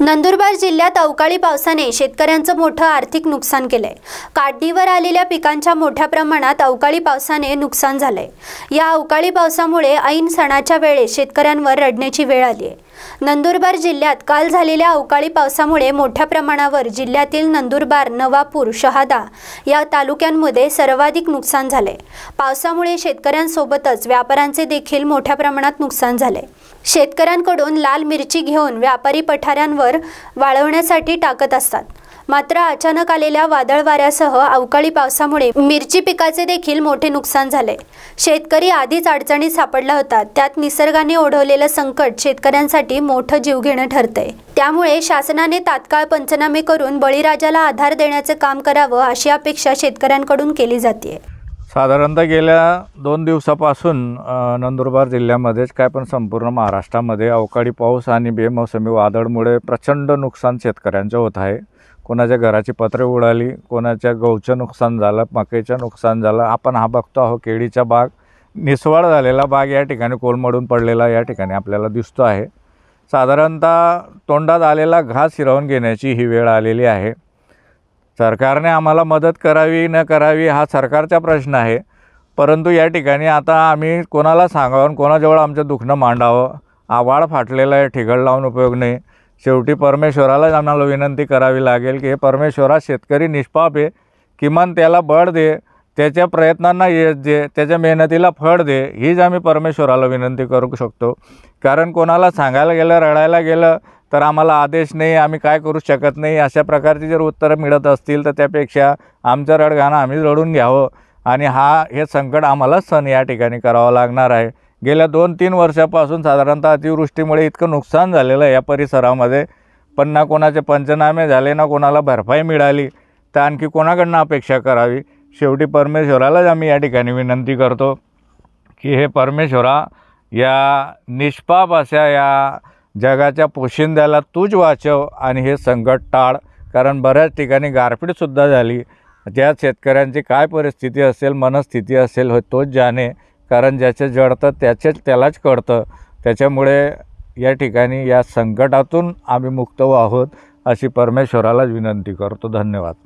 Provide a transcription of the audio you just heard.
नंदुरबार जिल्ह्यात अवकाळी पावसाने शेतकऱ्यांचं मोठं आर्थिक नुकसान केलंय काढणीवर आलेल्या पिकांच्या मोठ्या प्रमाणात अवकाळी पावसाने नुकसान झालंय या अवकाळी पावसामुळे ऐन सणाच्या वेळेस शेतकऱ्यांवर रडण्याची वेळ आली आहे नंदुरबार जिल्ह्यात काल झालेल्या अवकाळी पावसामुळे मोठ्या प्रमाणावर जिल्ह्यातील नंदुरबार नवापूर शहादा या तालुक्यांमध्ये सर्वाधिक नुकसान झाले पावसामुळे शेतकऱ्यांसोबतच व्यापाऱ्यांचे देखील मोठ्या प्रमाणात नुकसान झाले शेतकऱ्यांकडून लाल मिरची घेऊन व्यापारी पठाऱ्यांवर वाळवण्यासाठी टाकत असतात मात्र अचानक आलेल्या वादळ वाऱ्यासह अवकाळी पावसामुळे मिरची पिकाचे देखील मोठे नुकसान झाले शेतकरी आधीच अडचणीत सापडला होता त्यात निसर्गाने ओढवलेलं संकट शेतकऱ्यांसाठी मोठं जीवघेणं ठरतंय त्यामुळे शासनाने तात्काळ पंचनामे करून बळीराजाला आधार देण्याचं काम करावं अशी अपेक्षा शेतकऱ्यांकडून केली जाते साधारणतः गेल्या दोन दिवसापासून नंदुरबार जिल्ह्यामध्येच काय पण संपूर्ण महाराष्ट्रामध्ये अवकाळी पाऊस आणि बेमौसमी वादळमुळे प्रचंड नुकसान शेतकऱ्यांचं होत आहे कोणाच्या घराची पत्रे उडाली कोणाच्या गहूचं नुकसान झालं मकेचं नुकसान झालं आपण हा बघतो आहोत केळीचा बाग निसवाळ झालेला बाग या ठिकाणी कोलमडून पडलेला या ठिकाणी आपल्याला दिसतो आहे साधारणतः तोंडात आलेला घास हिरावून घेण्याची ही वेळ आलेली आहे सरकारने आम्हाला मदत करावी न करावी हा सरकारचा प्रश्न आहे परंतु या ठिकाणी आता आम्ही कोणाला सांगावं कोणाजवळ आमचं दुखणं मांडावं आवाळ फाटलेलं आहे ठिगळ लावून उपयोग नाही शेवटी परमेश्वरालाच आम्हाला विनंती करावी लागेल की हे परमेश्वरा शेतकरी निष्पाप आहे किमान त्याला बळ दे त्याच्या प्रयत्नांना यश दे त्याच्या मेहनतीला फळ दे हीच आम्ही परमेश्वराला विनंती करू शकतो कारण कोणाला सांगायला गेलं रडायला गेलं तर आम्हाला आदेश नाही आम्ही काय करू शकत नाही अशा प्रकारची जर उत्तरं मिळत असतील तर त्यापेक्षा आमचं रडगाणं आम्ही रडून घ्यावं आणि हा हे संकट आम्हाला सण या ठिकाणी करावं लागणार आहे गेल्या दोन तीन वर्षापासून साधारणतः अतिवृष्टीमुळे इतकं नुकसान झालेलं आहे या परिसरामध्ये पण ना कोणाचे पंचनामे झाले ना कोणाला भरपाई मिळाली तर आणखी कोणाकडनं अपेक्षा करावी शेवटी परमेश्वरालाच आम्ही या ठिकाणी विनंती करतो की हे परमेश्वरा या निष्पाप अशा या जगाच्या पोशिंद्याला तूच वाचव आणि हे संकट टाळ कारण बऱ्याच ठिकाणी गारपीटसुद्धा झाली त्या शेतकऱ्यांची काय परिस्थिती असेल मनस्थिती असेल हो तोच जाणे कारण ज्याचे जडतं त्याचेच त्यालाच कळतं त्याच्यामुळे या ठिकाणी या संकटातून आम्ही मुक्त आहोत अशी परमेश्वरालाच विनंती करतो धन्यवाद